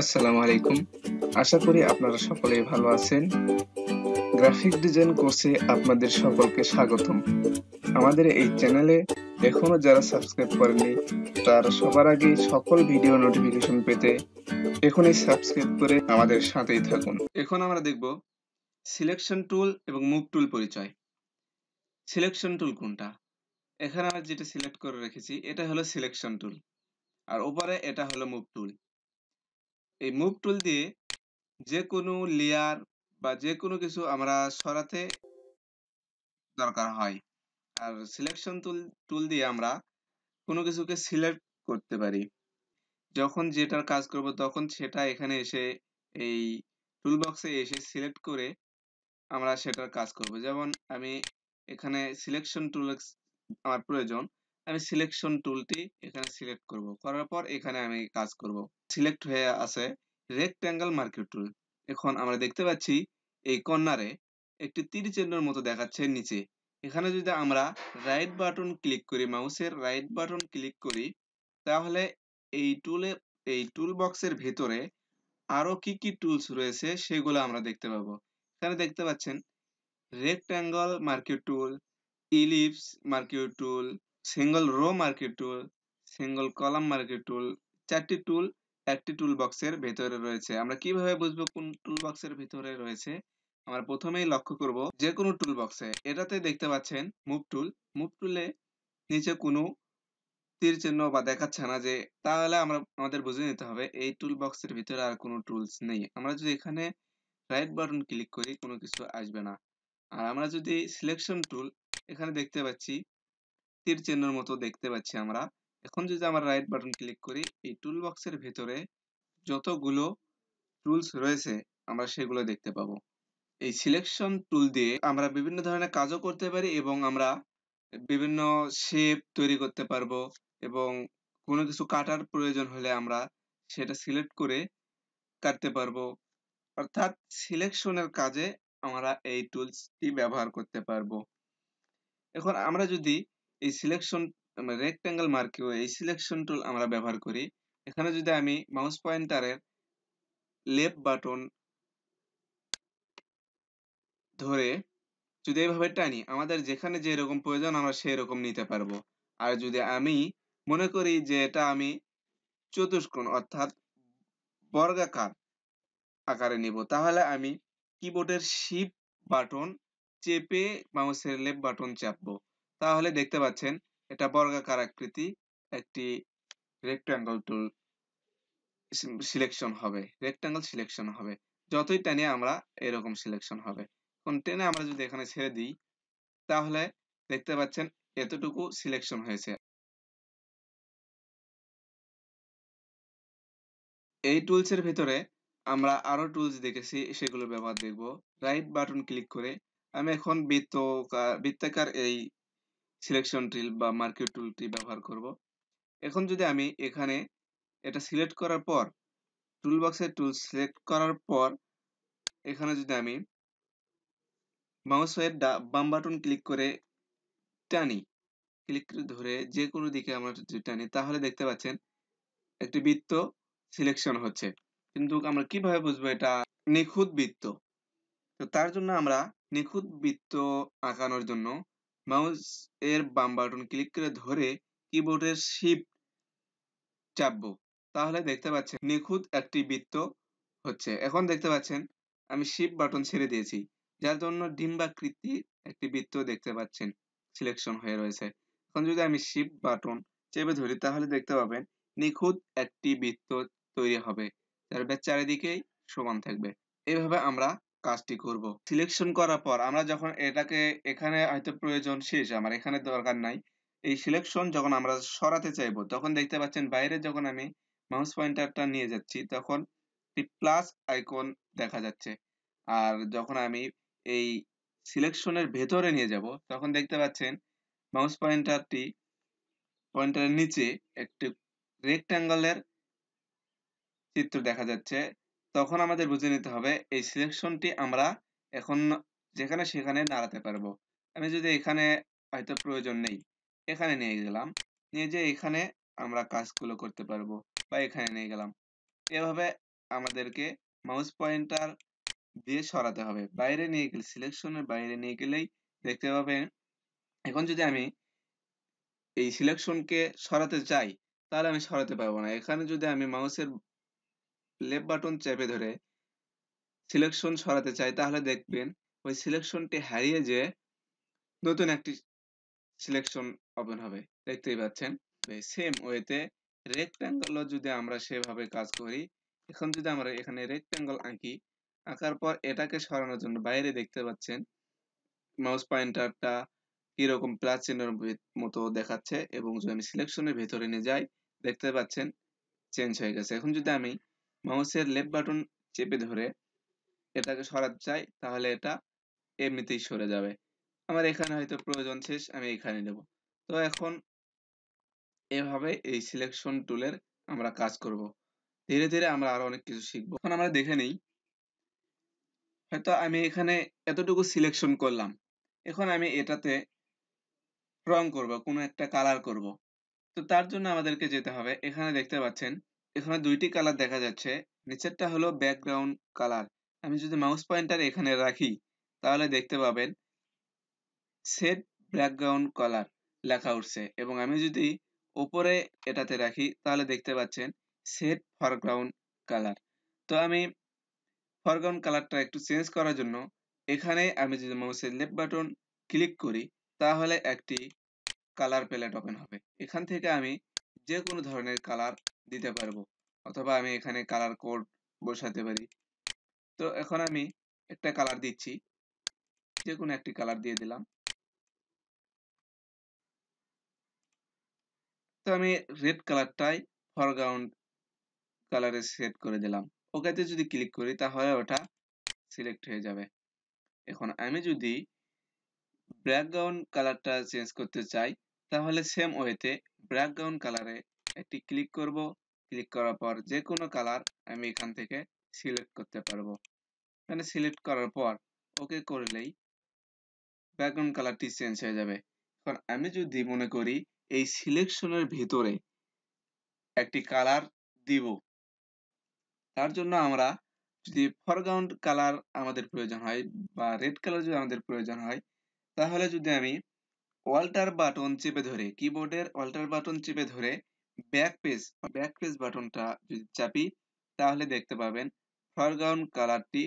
আসসালামু আলাইকুম আশা করি আপনারা সকলে ভালো আছেন গ্রাফিক ডিজাইন কোর্সে আপনাদের সকলকে স্বাগতম আমাদের এই চ্যানেলে এখনও যারা সাবস্ক্রাইব করেনি তারা সবার আগে সকল ভিডিও নোটিফিকেশন পেতে এখনই সাবস্ক্রাইব করে আমাদের সাথেই থাকুন এখন আমরা দেখব সিলেকশন টুল এবং মুভ টুল পরিচয় সিলেকশন টুল কোনটা এখানে আমরা যেটা সিলেক্ট করে রেখেছি এটা হলো সিলেকশন টুল আর ওপারে এটা হলো মুভ টুল এই মুভ টুল দিয়ে যে কোনো লেয়ার বা যে কোনো কিছু আমরা সরাতে দরকার হয় আর সিলেকশন টুল টুল দিয়ে আমরা কোনো কিছুকে সিলেক্ট করতে পারি যখন যেটার কাজ করব তখন সেটা এখানে এসে এই টুল বক্সে এসে সিলেক্ট করে আমরা সেটার কাজ করব যেমন আমি এখানে সিলেকশন টুল আমার প্রয়োজন আমি সিলেকশন টুলটি এখানে সিলেক্ট করব করার পর এখানে আমি কাজ করব সিলেক্ট হয়ে আছে রেক্ট্যাঙ্গেল মার্কেট টুল এখন আমরা দেখতে পাচ্ছি এই কর্নারে একটি তীর তীরচিহ্নের মতো দেখাচ্ছে নিচে এখানে যদি আমরা রাইট বাটন ক্লিক করি মাউসের রাইট বাটন ক্লিক করি তাহলে এই টুলে এই টুল বক্সের ভেতরে আরও কি কি টুলস রয়েছে সেগুলো আমরা দেখতে পাব এখানে দেখতে পাচ্ছেন rectangle marquee tool ellipse marquee tool single row marquee tool single column marquee tool চারটি টুল একটি টুল বক্সের ভেতরে রয়েছে আমরা কিভাবে বুঝবো কোন টুল বক্সের ভিতরে রয়েছে আমরা প্রথমেই লক্ষ্য করব যে কোনো টুল বক্সে এটাতে দেখতে পাচ্ছেন মুভ টুল মুভ টুলে নিচে কোনো তীর চিহ্ন বা দেখাচ্ছে না যে তাহলে আমরা আমাদের বুঝে নিতে হবে এই টুল বক্সের ভিতরে আর কোনো টুলস নেই আমরা যদি এখানে রাইট বাটন ক্লিক করি কোনো কিছু আসবে না আর আমরা যদি সিলেকশন টুল এখানে দেখতে পাচ্ছি তীর চিহ্নের মতো দেখতে পাচ্ছি আমরা এখন যদি আমরা রাইট বাটন ক্লিক করি এই টুল বক্সের ভেতরে যতগুলো টুলস রয়েছে আমরা সেগুলো দেখতে পাবো এই সিলেকশন টুল দিয়ে আমরা বিভিন্ন ধরনের কাজও করতে পারি এবং আমরা বিভিন্ন শেপ তৈরি করতে পারবো এবং কোনো কিছু কাটার প্রয়োজন হলে আমরা সেটা সিলেক্ট করে কাটতে পারবো অর্থাৎ সিলেকশনের কাজে আমরা এই টুলসটি ব্যবহার করতে পারবো এখন আমরা যদি এই সিলেকশন রেক্ট্যাঙ্গেল মার্কিও এই সিলেকশন টুল আমরা ব্যবহার করি এখানে যদি আমি মাউস পয়েন্টারের লেফট বাটন ধরে যদি এইভাবে টানি আমাদের যেখানে যে রকম প্রয়োজন আমরা সেই রকম নিতে পারবো আর যদি আমি মনে করি যে এটা আমি চতুষ্কোণ অর্থাৎ বর্গাকার আকারে নিব তাহলে আমি কিবোর্ডের শিপ বাটন চেপে মাউসের লেফট বাটন চাপবো তাহলে দেখতে পাচ্ছেন এটা বর্গাকার আকৃতি একটি রেক্টাঙ্গল টুল সিলেকশন হবে রেক্টাঙ্গল সিলেকশন হবে যতই টেনে আমরা এরকম সিলেকশন হবে কোন টেনে আমরা যদি এখানে ছেড়ে দিই তাহলে দেখতে পাচ্ছেন এতটুকু সিলেকশন হয়েছে এই টুলসের ভিতরে আমরা আরো টুলস দেখেছি সেগুলো ব্যবহার দেখব রাইট বাটন ক্লিক করে আমি এখন বৃত্ত বৃত্তাকার এই সিলেকশন ট্রিল বা মার্কেট টুলটি ব্যবহার করব এখন যদি আমি এখানে এটা সিলেক্ট করার পর টুল বক্সের টুল সিলেক্ট করার পর এখানে যদি আমি মাউস বাম বাটন ক্লিক করে টানি ক্লিক করে ধরে যে কোনো দিকে আমরা যদি টানি তাহলে দেখতে পাচ্ছেন একটি বৃত্ত সিলেকশন হচ্ছে কিন্তু আমরা কিভাবে বুঝবো এটা নিখুঁত বৃত্ত তো তার জন্য আমরা নিখুঁত বৃত্ত আঁকানোর জন্য মাউস এর বাম বাটন ক্লিক করে ধরে কিবোর্ডের শিফট চাপবো তাহলে দেখতে পাচ্ছেন নিখুঁত একটি বৃত্ত হচ্ছে এখন দেখতে পাচ্ছেন আমি শিফট বাটন ছেড়ে দিয়েছি যার জন্য ডিম্বাকৃতি একটি বৃত্ত দেখতে পাচ্ছেন সিলেকশন হয়ে রয়েছে এখন যদি আমি শিফট বাটন চেপে ধরি তাহলে দেখতে পাবেন নিখুঁত একটি বৃত্ত তৈরি হবে যার চারিদিকেই সমান থাকবে এভাবে আমরা কাজটি করব সিলেকশন করার পর আমরা যখন এটাকে এখানে হয়তো প্রয়োজন শেষ আমার এখানে দরকার নাই এই সিলেকশন যখন আমরা সরাতে চাইব তখন দেখতে পাচ্ছেন বাইরে যখন আমি মাউস পয়েন্টারটা নিয়ে যাচ্ছি তখন প্লাস আইকন দেখা যাচ্ছে আর যখন আমি এই সিলেকশনের ভেতরে নিয়ে যাব তখন দেখতে পাচ্ছেন মাউস পয়েন্টারটি পয়েন্টারের নিচে একটি রেক্ট্যাঙ্গলের চিত্র দেখা যাচ্ছে তখন আমাদের বুঝে নিতে হবে এই সিলেকশনটি আমরা এখন যেখানে সেখানে দাঁড়াতে পারবো আমি যদি এখানে হয়তো প্রয়োজন নেই এখানে নিয়ে গেলাম নিয়ে যে এখানে আমরা কাজগুলো করতে পারবো বা এখানে নিয়ে গেলাম এভাবে আমাদেরকে মাউস পয়েন্টার দিয়ে সরাতে হবে বাইরে নিয়ে গেলে সিলেকশনের বাইরে নিয়ে গেলেই দেখতে পাবে এখন যদি আমি এই সিলেকশনকে সরাতে চাই তাহলে আমি সরাতে পারবো না এখানে যদি আমি মাউসের লেফট বাটন চেপে ধরে সিলেকশন সরাতে চাই তাহলে দেখবেন ওই সিলেকশনটি হারিয়ে যে নতুন একটি সিলেকশন ওপেন হবে দেখতেই পাচ্ছেন সেম ওয়েতে রেক্ট্যাঙ্গেলও যদি আমরা সেভাবে কাজ করি এখন যদি আমরা এখানে রেক্ট্যাঙ্গেল আঁকি আঁকার পর এটাকে সরানোর জন্য বাইরে দেখতে পাচ্ছেন মাউস পয়েন্টারটা কিরকম প্লাস চিহ্নের মতো দেখাচ্ছে এবং যদি আমি সিলেকশনের ভেতরে নিয়ে যাই দেখতে পাচ্ছেন চেঞ্জ হয়ে গেছে এখন যদি আমি মাউসের লেফট বাটন চেপে ধরে এটাকে সরাতে চাই তাহলে এটা এমনিতেই সরে যাবে আমার এখানে হয়তো প্রয়োজন শেষ আমি এখানে নেব তো এখন এভাবে এই সিলেকশন টুলের আমরা কাজ করব ধীরে ধীরে আমরা আরো অনেক কিছু শিখবো এখন আমরা দেখে নেই হয়তো আমি এখানে এতটুকু সিলেকশন করলাম এখন আমি এটাতে রং করব কোনো একটা কালার করব তো তার জন্য আমাদেরকে যেতে হবে এখানে দেখতে পাচ্ছেন এখানে দুইটি কালার দেখা যাচ্ছে নিচেরটা হলো ব্যাকগ্রাউন্ড কালার আমি যদি মাউস পয়েন্টার এখানে রাখি তাহলে দেখতে পাবেন সেট ব্যাকগ্রাউন্ড কালার লেখা উঠছে এবং আমি যদি ওপরে এটাতে রাখি তাহলে দেখতে পাচ্ছেন সেট ফরগ্রাউন্ড কালার তো আমি ফরগ্রাউন্ড কালারটা একটু চেঞ্জ করার জন্য এখানে আমি যদি মাউসের লেফট বাটন ক্লিক করি তাহলে একটি কালার প্যালেট ওপেন হবে এখান থেকে আমি যে কোনো ধরনের কালার দিতে পারবো অথবা আমি এখানে কালার কোড বসাতে পারি তো এখন আমি একটা কালার দিচ্ছি যে কোনো একটি কালার দিয়ে দিলাম তো আমি রেড কালারটাই ফরগ্রাউন্ড কালারে সেট করে দিলাম ওকেতে যদি ক্লিক করি তাহলে ওটা সিলেক্ট হয়ে যাবে এখন আমি যদি ব্যাকগ্রাউন্ড কালারটা চেঞ্জ করতে চাই তাহলে সেম ওয়েতে ব্যাকগ্রাউন্ড কালারে একটি ক্লিক করব ক্লিক করার পর যে কোনো কালার আমি এখান থেকে সিলেক্ট করতে পারবো এখানে সিলেক্ট করার পর ওকে করলেই ব্যাকগ্রাউন্ড কালারটি চেঞ্জ হয়ে যাবে এখন আমি যদি মনে করি এই সিলেকশনের ভিতরে একটি কালার দিব তার জন্য আমরা যদি ফরগ্রাউন্ড কালার আমাদের প্রয়োজন হয় বা রেড কালার যদি আমাদের প্রয়োজন হয় তাহলে যদি আমি অল্টার বাটন চেপে ধরে কিবোর্ডের অল্টার বাটন চেপে ধরে ব্যাক পেজ ব্যাক পেজ বাটনটা যদি চাপি তাহলে দেখতে পাবেন ফরগ্রাউন্ড কালারটি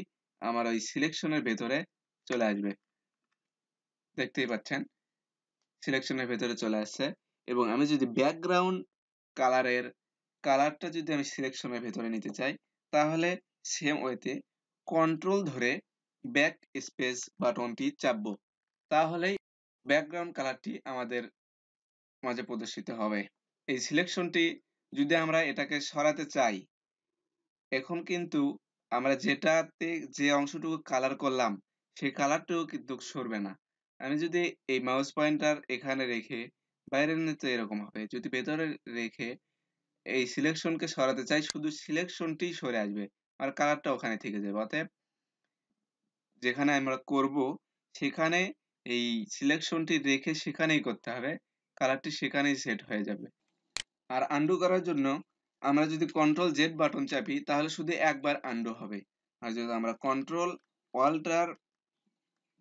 আমার ওই সিলেকশনের ভেতরে চলে আসবে দেখতেই পাচ্ছেন সিলেকশনের ভেতরে চলে আসছে এবং আমি যদি ব্যাকগ্রাউন্ড কালারের কালারটা যদি আমি সিলেকশনের ভেতরে নিতে চাই তাহলে সেম ওয়েতে কন্ট্রোল ধরে ব্যাক স্পেস বাটনটি চাপবো তাহলেই ব্যাকগ্রাউন্ড কালারটি আমাদের মাঝে প্রদর্শিত হবে এই সিলেকশনটি যদি আমরা এটাকে সরাতে চাই এখন কিন্তু আমরা যেটাতে যে অংশটুকু কালার করলাম সেই কালারটুকু কিন্তু সরবে না আমি যদি এই মাউস পয়েন্টার এখানে রেখে নিয়ে নিতে এরকম হবে যদি ভেতরে রেখে এই সিলেকশনকে সরাতে চাই শুধু সিলেকশনটি সরে আসবে আর কালারটা ওখানে থেকে যাবে অতএব যেখানে আমরা করব সেখানে এই সিলেকশনটি রেখে সেখানেই করতে হবে কালারটি সেখানেই সেট হয়ে যাবে আর আন্ডু করার জন্য আমরা যদি কন্ট্রোল জেড বাটন চাপি তাহলে শুধু একবার আন্ডু হবে আর যদি আমরা কন্ট্রোল অল্টার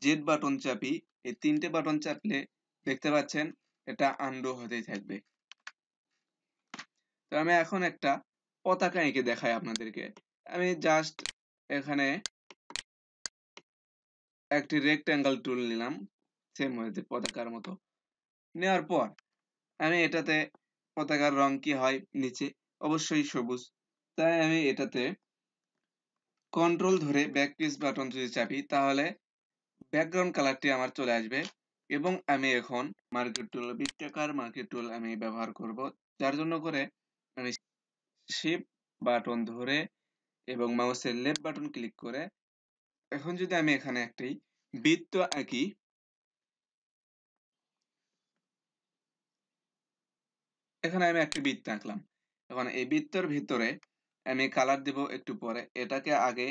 জেড বাটন চাপি এই তিনটে বাটন চাপলে দেখতে পাচ্ছেন এটা আন্ডু হতেই থাকবে তো আমি এখন একটা পতাকা এঁকে দেখাই আপনাদেরকে আমি জাস্ট এখানে একটি রেক্ট্যাঙ্গেল টুল নিলাম সেম হয়েছে মানে পতাকার মতো নেওয়ার পর আমি এটাতে পতাকার রং কি হয় নিচে অবশ্যই সবুজ তাই আমি এটাতে কন্ট্রোল ধরে ব্যাক পিস বাটন যদি চাপি তাহলে ব্যাকগ্রাউন্ড কালারটি আমার চলে আসবে এবং আমি এখন মার্কেট টুল বৃত্তাকার মার্কেট টুল আমি ব্যবহার করব যার জন্য করে আমি শিপ বাটন ধরে এবং মাউসের লেফট বাটন ক্লিক করে এখন যদি আমি এখানে একটি বৃত্ত আঁকি এখানে আমি একটি বৃত্ত আঁকলাম এখন এই বৃত্তর ভিতরে আমি কালার দেব একটু পরে এটাকে আগে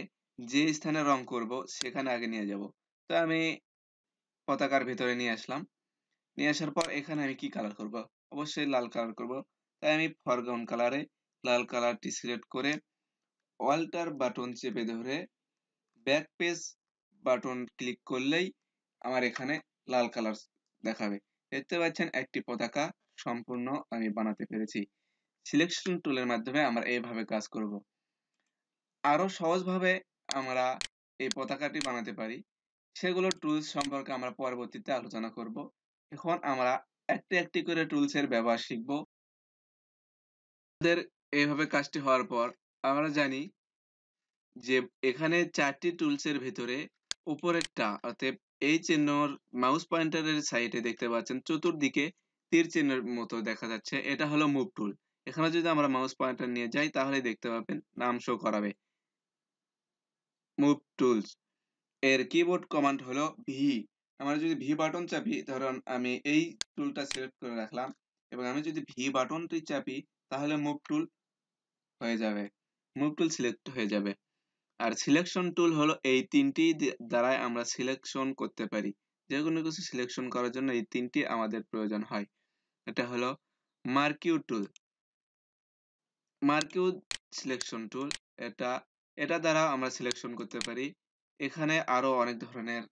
যে স্থানে রং করব সেখানে আগে নিয়ে যাব তো আমি পতাকার ভিতরে নিয়ে আসলাম নিয়ে আসার পর এখানে আমি কি কালার করব অবশ্যই লাল কালার করব তাই আমি ফরগ্রাউন্ড কালারে লাল কালারটি সিলেক্ট করে অল্টার বাটন চেপে ধরে ব্যাক পেজ বাটন ক্লিক করলেই আমার এখানে লাল কালার দেখাবে দেখতে পাচ্ছেন একটি পতাকা সম্পূর্ণ আমি বানাতে পেরেছি সিলেকশন টুলের মাধ্যমে আমরা এইভাবে কাজ করব আরও সহজভাবে আমরা এই পতাকাটি বানাতে পারি সেগুলো টুলস সম্পর্কে আমরা পরবর্তীতে আলোচনা করব এখন আমরা একটি একটি করে টুলসের ব্যবহার শিখব আমাদের এইভাবে কাজটি হওয়ার পর আমরা জানি যে এখানে চারটি টুলসের ভিতরে উপরেরটা অর্থাৎ এই চিহ্নর মাউস পয়েন্টারের সাইডে দেখতে পাচ্ছেন চতুর্দিকে তীর চিহ্নের মতো দেখা যাচ্ছে এটা হলো মুভ টুল এখানে যদি আমরা মাউস পয়েন্টার নিয়ে যাই তাহলে দেখতে পাবেন নাম শো করাবে মুভ টুলস এর কিবোর্ড কমান্ড হলো ভি আমরা যদি ভি বাটন চাপি ধরুন আমি এই টুলটা সিলেক্ট করে রাখলাম এবং আমি যদি ভি বাটনটি চাপি তাহলে মুভ টুল হয়ে যাবে মুভ টুল সিলেক্ট হয়ে যাবে আর সিলেকশন টুল হলো এই তিনটি দ্বারাই আমরা সিলেকশন করতে পারি যে কোনো কিছু সিলেকশন করার জন্য এই তিনটি আমাদের প্রয়োজন হয় এটা হলো মার্কিউ টুল মার্কিউ সিলেকশন টুল এটা এটা দ্বারা আমরা সিলেকশন করতে পারি এখানে আরো অনেক ধরনের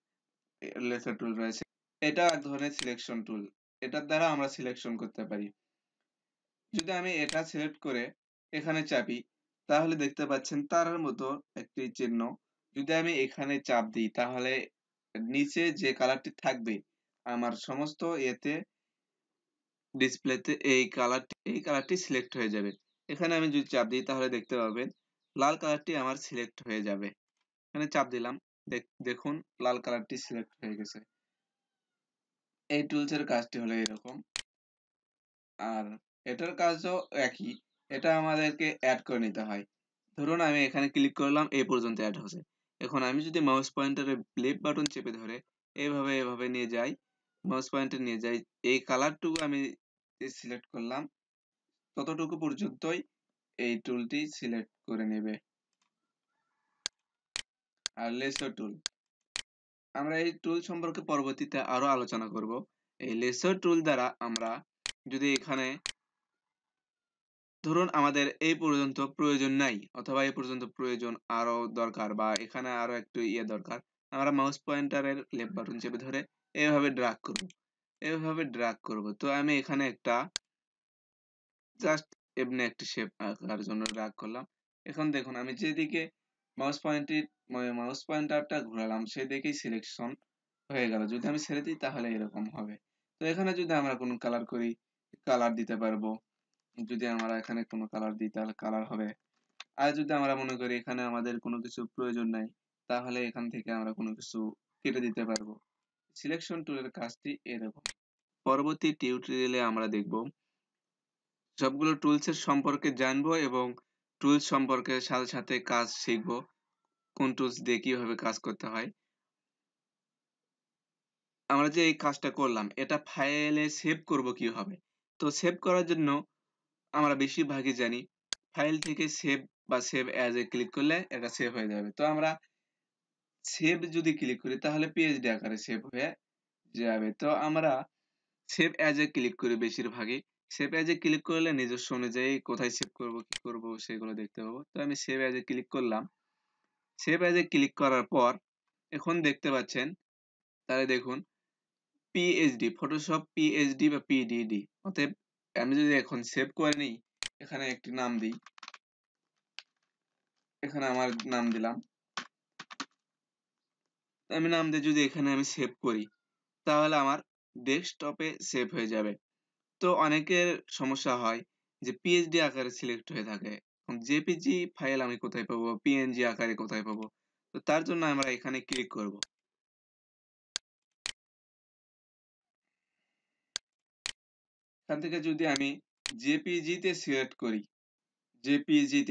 লেসার টুল রয়েছে এটা এক ধরনের সিলেকশন টুল এটার দ্বারা আমরা সিলেকশন করতে পারি যদি আমি এটা সিলেক্ট করে এখানে চাপি তাহলে দেখতে পাচ্ছেন তারার মতো একটি চিহ্ন যদি আমি এখানে চাপ দিই তাহলে নিচে যে কালারটি থাকবে আমার সমস্ত এতে ডিসপ্লেতে এই কালারটি এই কালারটি সিলেক্ট হয়ে যাবে এখানে আমি যদি চাপ দিই তাহলে দেখতে পাবেন লাল কালারটি আমার সিলেক্ট হয়ে যাবে এখানে চাপ দিলাম দেখুন লাল কালারটি সিলেক্ট হয়ে গেছে এই টুলসের কাজটি হলো এরকম আর এটার কাজও একই এটা আমাদেরকে অ্যাড করে নিতে হয় ধরুন আমি এখানে ক্লিক করলাম এই পর্যন্ত অ্যাড হয়েছে এখন আমি যদি মাউস পয়েন্টারে লেফট বাটন চেপে ধরে এভাবে এভাবে নিয়ে যাই মাউস পয়েন্টে নিয়ে যাই এই কালারটুকু আমি সিলেক্ট করলাম ততটুকু পর্যন্তই এই টুলটি সিলেক্ট করে নেবে আর লেসার টুল আমরা এই টুল সম্পর্কে পরবর্তীতে আরো আলোচনা করব এই লেসার টুল দ্বারা আমরা যদি এখানে ধরুন আমাদের এই পর্যন্ত প্রয়োজন নাই অথবা এই পর্যন্ত প্রয়োজন আরো দরকার বা এখানে আরো একটু ইয়ে দরকার আমরা মাউস পয়েন্টারের লেফট বাটন চেপে ধরে এইভাবে ড্রাগ করব এভাবে ড্রাগ করব তো আমি এখানে একটা জাস্ট এমনি একটা শেপ আঁকার জন্য ড্রাগ করলাম এখন দেখুন আমি যেদিকে মাউস পয়েন্টটি মাউস পয়েন্টারটা ঘোরালাম সেদিকেই সিলেকশন হয়ে গেল যদি আমি ছেড়ে দিই তাহলে এরকম হবে তো এখানে যদি আমরা কোনো কালার করি কালার দিতে পারবো যদি আমরা এখানে কোনো কালার দিই তাহলে কালার হবে আর যদি আমরা মনে করি এখানে আমাদের কোনো কিছু প্রয়োজন নাই তাহলে এখান থেকে আমরা কোনো কিছু কেটে দিতে পারবো সিলেকশন টুলের কাজটি এরকম পরবর্তী টিউটোরিয়ালে আমরা দেখব সবগুলো টুলসের সম্পর্কে জানব এবং টুলস সম্পর্কে সাথে সাথে কাজ শিখব কোন টুলস দিয়ে কিভাবে কাজ করতে হয় আমরা যে এই কাজটা করলাম এটা ফাইলে সেভ করব কিভাবে তো সেভ করার জন্য আমরা বেশিরভাগই জানি ফাইল থেকে সেভ বা সেভ অ্যাজ এ ক্লিক করলে এটা সেভ হয়ে যাবে তো আমরা সেভ যদি ক্লিক করি তাহলে পিএইচডি আকারে সেভ হয়ে যাবে তো আমরা সেভ অ্যাজ এ ক্লিক করি বেশিরভাগই সেভ অ্যাজ এ ক্লিক করলে নিজস্ব অনুযায়ী কোথায় সেভ করব কি করব সেগুলো দেখতে পাবো তো আমি সেভ অ্যাজ এ ক্লিক করলাম সেভ অ্যাজ এ ক্লিক করার পর এখন দেখতে পাচ্ছেন তাহলে দেখুন পিএইচডি ফটোশপ পিএইচডি বা পিডিডি অতএব আমি যদি এখন সেভ করে নিই এখানে একটি নাম দিই এখানে আমার নাম দিলাম আমি নাম দিয়ে যদি এখানে আমি সেভ করি তাহলে আমার ডেস্কটপে সেভ হয়ে যাবে তো অনেকের সমস্যা হয় যে পিএইচডি আকারে সিলেক্ট হয়ে থাকে জেপিজি ফাইল আমি কোথায় পাবো পিএনজি আকারে কোথায় পাবো তো তার জন্য আমরা এখানে ক্লিক করব এখান থেকে যদি আমি জেপিজি তে সিলেক্ট করি তে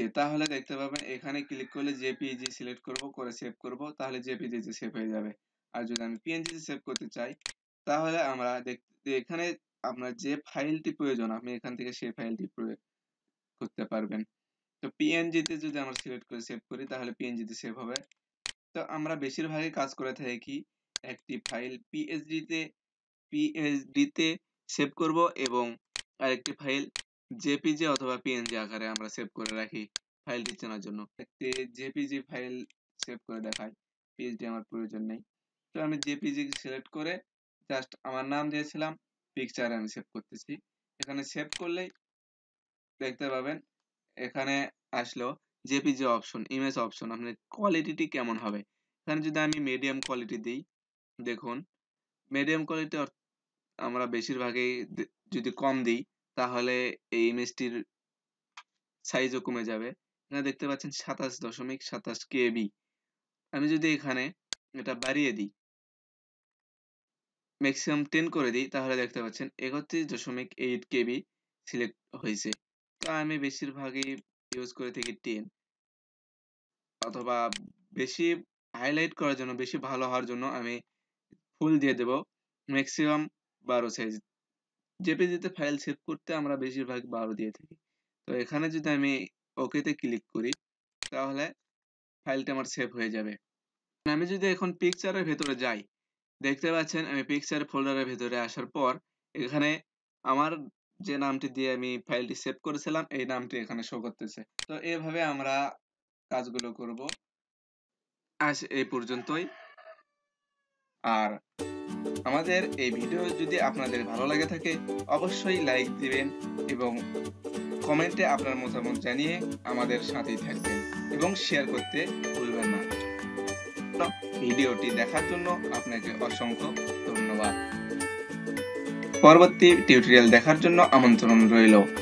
e তাহলে দেখতে পাবেন এখানে ক্লিক করলে জেপিজি সিলেক্ট করব করে সেভ করব তাহলে e তে সেভ হয়ে যাবে আর যদি আমি তে সেভ করতে চাই তাহলে আমরা এখানে আপনার যে ফাইলটি প্রয়োজন আপনি এখান থেকে সেই ফাইলটি করতে পারবেন তো তে যদি আমরা সিলেক্ট করে সেভ করি তাহলে তে সেভ হবে তো আমরা বেশিরভাগই কাজ করে থাকি একটি ফাইল পিএইচডিতে তে সেভ করব এবং আরেকটি ফাইল জেপিজি অথবা পিএনজি আকারে আমরা সেভ করে রাখি ফাইলটি চেনার জন্য একটি জেপিজি ফাইল সেভ করে দেখায় পিএইচডি আমার প্রয়োজন নেই তো আমি জেপিজি সিলেক্ট করে জাস্ট আমার নাম দিয়েছিলাম পিকচার আমি সেভ করতেছি এখানে সেভ করলেই দেখতে পাবেন এখানে আসলো জেপিজি অপশন ইমেজ অপশন আপনার কোয়ালিটিটি কেমন হবে এখানে যদি আমি মিডিয়াম কোয়ালিটি দিই দেখুন মিডিয়াম কোয়ালিটি আমরা বেশিরভাগই যদি কম দিই তাহলে এই ইমেজটির সাইজও কমে যাবে এখানে দেখতে পাচ্ছেন সাতাশ দশমিক সাতাশ কেবি আমি যদি এখানে এটা বাড়িয়ে দিই ম্যাক্সিমাম টেন করে দিই তাহলে দেখতে পাচ্ছেন একত্রিশ দশমিক এইট কেবি সিলেক্ট হয়েছে তা আমি বেশিরভাগই ইউজ করে থাকি টেন অথবা বেশি হাইলাইট করার জন্য বেশি ভালো হওয়ার জন্য আমি ফুল দিয়ে দেব ম্যাক্সিমাম বারো সাইজ জেপিজিতে ফাইল সেভ করতে আমরা বেশিরভাগ বারো দিয়ে থাকি তো এখানে যদি আমি ওকেতে ক্লিক করি তাহলে ফাইলটা আমার সেভ হয়ে যাবে আমি যদি এখন পিকচারের ভেতরে যাই দেখতে পাচ্ছেন আমি পিকচার ফোল্ডারের ভেতরে আসার পর এখানে আমার যে নামটি দিয়ে আমি ফাইলটি সেভ করেছিলাম এই নামটি এখানে শো করতেছে তো এভাবে আমরা কাজগুলো করব আজ এই পর্যন্তই আর আমাদের এই ভিডিও যদি আপনাদের ভালো লাগে থাকে অবশ্যই লাইক দিবেন এবং কমেন্টে আপনার মতামত জানিয়ে আমাদের সাথেই থাকবেন এবং শেয়ার করতে ভুলবেন না ভিডিওটি দেখার জন্য আপনাকে অসংখ্য ধন্যবাদ পরবর্তী টিউটোরিয়াল দেখার জন্য আমন্ত্রণ রইল